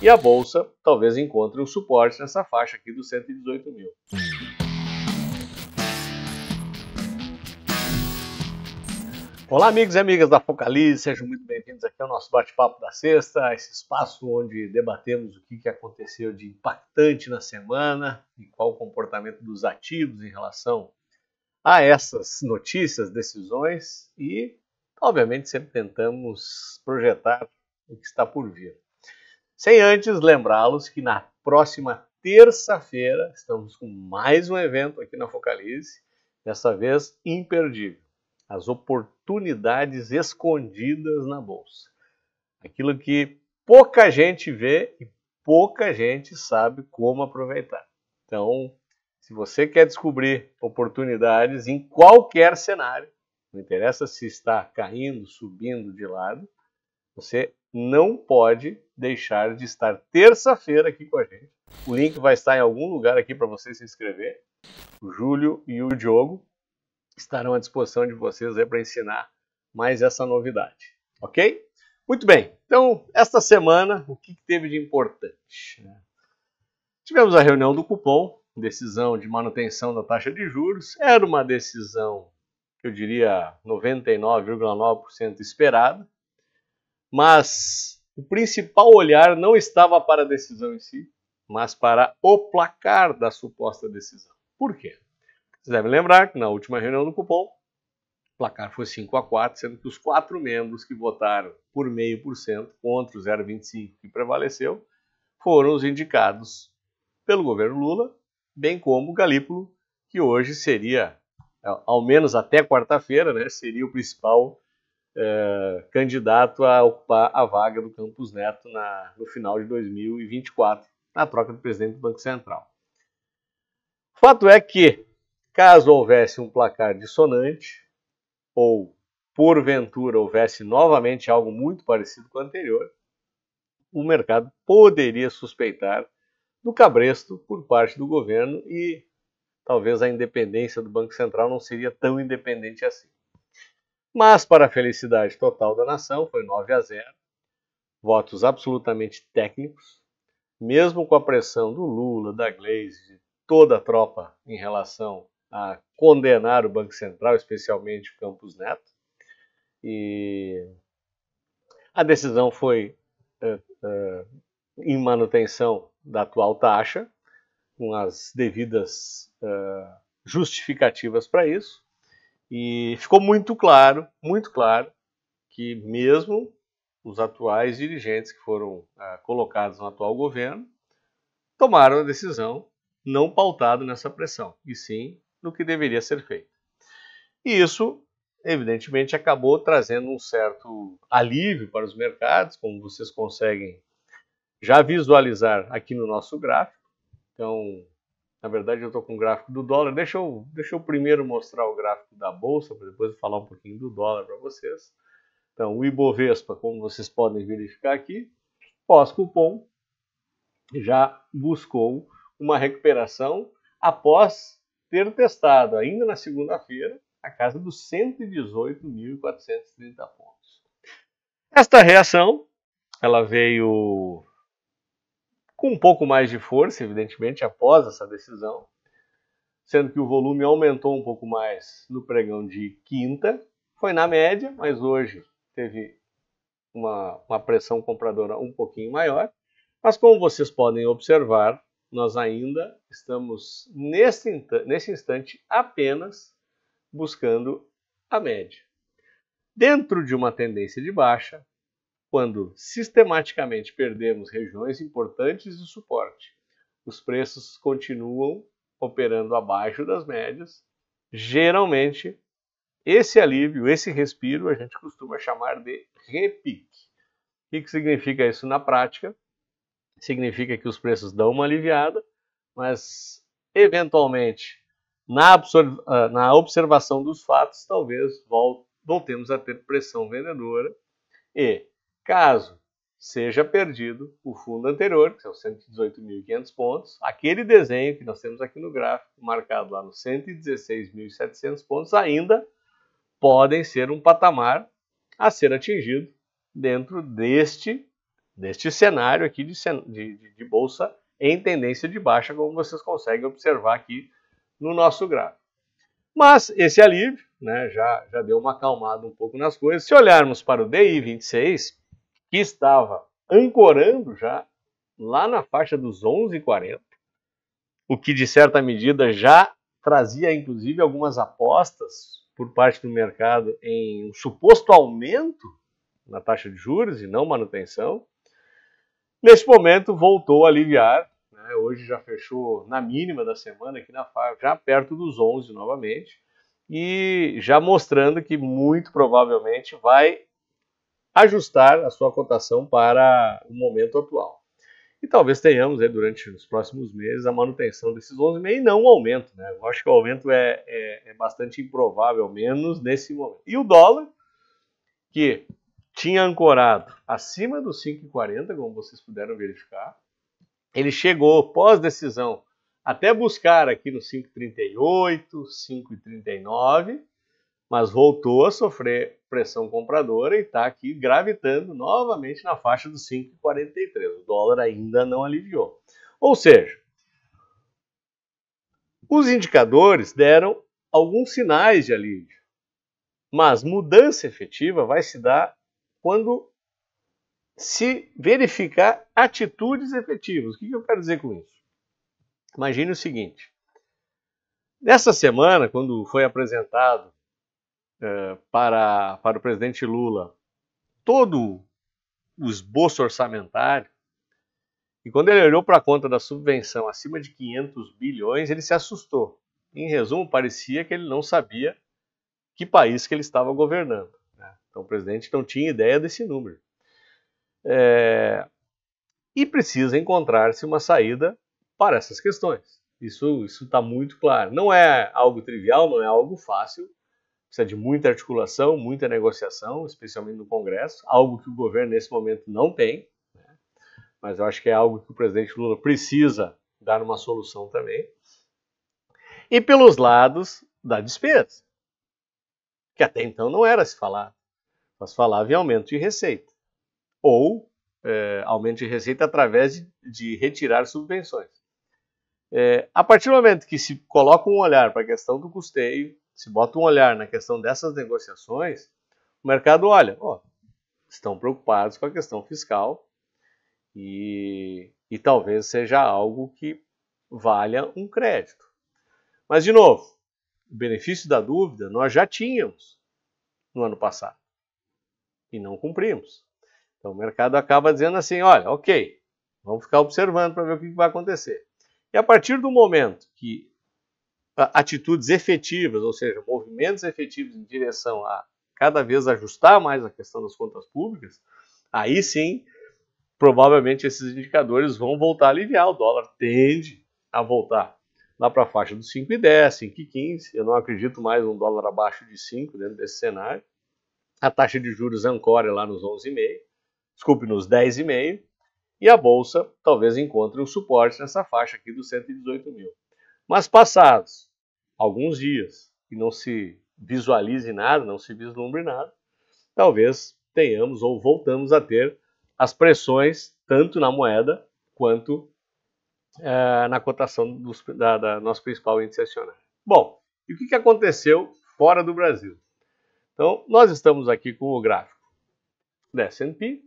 e a bolsa talvez encontre um suporte nessa faixa aqui dos 118 mil. Olá, amigos e amigas da Apocalipse, sejam muito bem-vindos aqui ao nosso bate-papo da sexta, esse espaço onde debatemos o que aconteceu de impactante na semana e qual o comportamento dos ativos em relação a essas notícias, decisões e, obviamente, sempre tentamos projetar o que está por vir. Sem antes lembrá-los que na próxima terça-feira estamos com mais um evento aqui na Focalize, dessa vez imperdível. As oportunidades escondidas na bolsa. Aquilo que pouca gente vê e pouca gente sabe como aproveitar. Então, se você quer descobrir oportunidades em qualquer cenário, não interessa se está caindo, subindo de lado, você não pode deixar de estar terça-feira aqui com a gente. O link vai estar em algum lugar aqui para você se inscrever. O Júlio e o Diogo estarão à disposição de vocês para ensinar mais essa novidade, ok? Muito bem, então esta semana o que teve de importante? Tivemos a reunião do cupom, decisão de manutenção da taxa de juros, era uma decisão que eu diria 99,9% esperada, mas o principal olhar não estava para a decisão em si, mas para o placar da suposta decisão. Por quê? Vocês devem lembrar que na última reunião do cupom, o placar foi 5 a 4, sendo que os quatro membros que votaram por meio por cento contra o 0,25 que prevaleceu foram os indicados pelo governo Lula, bem como o Galípolo, que hoje seria, ao menos até quarta-feira, né, seria o principal é, candidato a ocupar a vaga do Campos Neto na, no final de 2024, na troca do presidente do Banco Central. Fato é que, caso houvesse um placar dissonante, ou porventura houvesse novamente algo muito parecido com o anterior, o mercado poderia suspeitar do cabresto por parte do governo e talvez a independência do Banco Central não seria tão independente assim. Mas, para a felicidade total da nação, foi 9 a 0. Votos absolutamente técnicos. Mesmo com a pressão do Lula, da Gleisi, de toda a tropa em relação a condenar o Banco Central, especialmente o Campos Neto. E a decisão foi é, é, em manutenção da atual taxa, com as devidas é, justificativas para isso. E ficou muito claro, muito claro, que mesmo os atuais dirigentes que foram ah, colocados no atual governo tomaram a decisão não pautada nessa pressão, e sim no que deveria ser feito. E isso, evidentemente, acabou trazendo um certo alívio para os mercados, como vocês conseguem já visualizar aqui no nosso gráfico. Então, na verdade, eu estou com o gráfico do dólar. Deixa eu, deixa eu primeiro mostrar o gráfico da bolsa, para depois falar um pouquinho do dólar para vocês. Então, o Ibovespa, como vocês podem verificar aqui, pós-cupom, já buscou uma recuperação após ter testado, ainda na segunda-feira, a casa dos 118.430 pontos. Esta reação, ela veio com um pouco mais de força, evidentemente, após essa decisão, sendo que o volume aumentou um pouco mais no pregão de quinta, foi na média, mas hoje teve uma, uma pressão compradora um pouquinho maior. Mas como vocês podem observar, nós ainda estamos nesse, nesse instante apenas buscando a média. Dentro de uma tendência de baixa, quando sistematicamente perdemos regiões importantes de suporte. Os preços continuam operando abaixo das médias. Geralmente, esse alívio, esse respiro, a gente costuma chamar de repique. O que, significa isso na prática? Significa que os preços dão uma aliviada, mas eventualmente, na, ah, na observação dos fatos, talvez voltemos a ter pressão vendedora e Caso seja perdido o fundo anterior, que são 118.500 pontos, aquele desenho que nós temos aqui no gráfico, marcado lá nos 116.700 pontos, ainda podem ser um patamar a ser atingido dentro deste, deste cenário aqui de, de, de bolsa em tendência de baixa, como vocês conseguem observar aqui no nosso gráfico. Mas esse alívio né, já, já deu uma acalmada um pouco nas coisas. Se olharmos para o DI 26, que estava ancorando já lá na faixa dos 11,40, o que de certa medida já trazia inclusive algumas apostas por parte do mercado em um suposto aumento na taxa de juros e não manutenção. Neste momento voltou a aliviar, né? hoje já fechou na mínima da semana aqui na faixa, já perto dos 11 novamente, e já mostrando que muito provavelmente vai ajustar a sua cotação para o momento atual. E talvez tenhamos aí, durante os próximos meses a manutenção desses 11,5 e não um aumento. Né? Eu acho que o aumento é, é, é bastante improvável, menos nesse momento. E o dólar, que tinha ancorado acima dos 5,40, como vocês puderam verificar, ele chegou pós-decisão até buscar aqui no 5,38, 5,39 mas voltou a sofrer pressão compradora e está aqui gravitando novamente na faixa dos 5,43. O dólar ainda não aliviou. Ou seja, os indicadores deram alguns sinais de alívio, mas mudança efetiva vai se dar quando se verificar atitudes efetivas. O que eu quero dizer com isso? Imagine o seguinte: nessa semana, quando foi apresentado eh, para, para o presidente Lula todo o esboço orçamentário, e quando ele olhou para a conta da subvenção acima de 500 bilhões, ele se assustou. Em resumo, parecia que ele não sabia que país que ele estava governando. Né? Então o presidente não tinha ideia desse número. É... E precisa encontrar-se uma saída para essas questões. Isso está muito claro. Não é algo trivial, não é algo fácil, precisa de muita articulação, muita negociação, especialmente no Congresso, algo que o governo nesse momento não tem, né? mas eu acho que é algo que o presidente Lula precisa dar uma solução também. E pelos lados da despesa, que até então não era se falar, mas falava em aumento de receita, ou é, aumento de receita através de, de retirar subvenções. É, a partir do momento que se coloca um olhar para a questão do custeio, se bota um olhar na questão dessas negociações, o mercado olha, ó, estão preocupados com a questão fiscal e, e talvez seja algo que valha um crédito. Mas, de novo, o benefício da dúvida nós já tínhamos no ano passado e não cumprimos. Então, o mercado acaba dizendo assim: olha, ok, vamos ficar observando para ver o que vai acontecer. E a partir do momento que atitudes efetivas, ou seja, movimentos efetivos em direção a cada vez ajustar mais a questão das contas públicas, aí sim, provavelmente esses indicadores vão voltar a aliviar. O dólar tende a voltar lá para a faixa dos 5,10, 5,15. Eu não acredito mais um dólar abaixo de 5 dentro desse cenário. A taxa de juros ancora lá nos 11,5, desculpe, nos 10,5. E a bolsa talvez encontre um suporte nessa faixa aqui dos 118 mil. Mas passados alguns dias e não se visualize nada, não se vislumbre nada, talvez tenhamos ou voltamos a ter as pressões tanto na moeda quanto é, na cotação dos, da, da nosso principal índice acionário. Bom, e o que aconteceu fora do Brasil? Então, nós estamos aqui com o gráfico da S&P.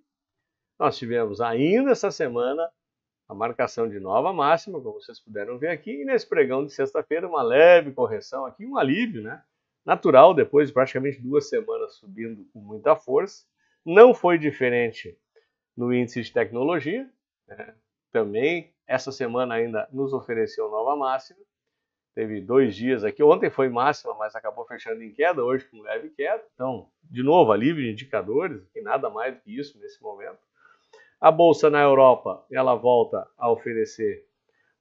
Nós tivemos ainda essa semana a marcação de nova máxima, como vocês puderam ver aqui, e nesse pregão de sexta-feira uma leve correção aqui, um alívio, né? Natural, depois de praticamente duas semanas subindo com muita força. Não foi diferente no índice de tecnologia, né? também essa semana ainda nos ofereceu nova máxima. Teve dois dias aqui, ontem foi máxima, mas acabou fechando em queda, hoje com leve queda. Então, de novo, alívio de indicadores, e nada mais do que isso nesse momento. A bolsa na Europa ela volta a oferecer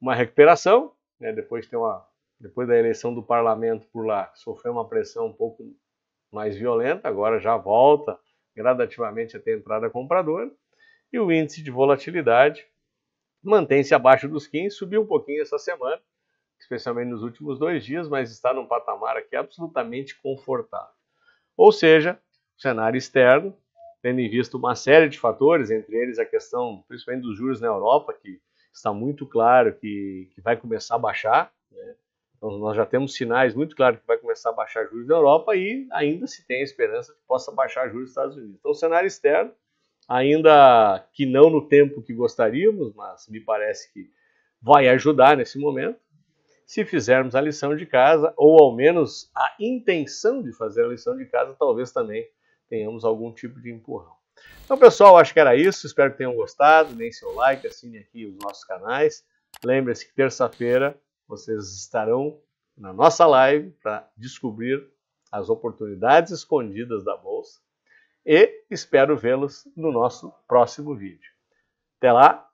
uma recuperação, né? depois tem uma depois da eleição do parlamento por lá sofreu uma pressão um pouco mais violenta, agora já volta gradativamente até a entrada compradora e o índice de volatilidade mantém-se abaixo dos 15, subiu um pouquinho essa semana, especialmente nos últimos dois dias, mas está num patamar aqui absolutamente confortável. Ou seja, o cenário externo tendo em vista uma série de fatores, entre eles a questão, principalmente dos juros na Europa, que está muito claro que, que vai começar a baixar. Né? Então, nós já temos sinais muito claros que vai começar a baixar juros na Europa e ainda se tem a esperança que possa baixar juros nos Estados Unidos. Então, o cenário externo, ainda que não no tempo que gostaríamos, mas me parece que vai ajudar nesse momento, se fizermos a lição de casa, ou ao menos a intenção de fazer a lição de casa, talvez também tenhamos algum tipo de empurrão. Então, pessoal, acho que era isso. Espero que tenham gostado. Deem seu like, assine aqui os nossos canais. Lembre-se que terça-feira vocês estarão na nossa live para descobrir as oportunidades escondidas da Bolsa. E espero vê-los no nosso próximo vídeo. Até lá!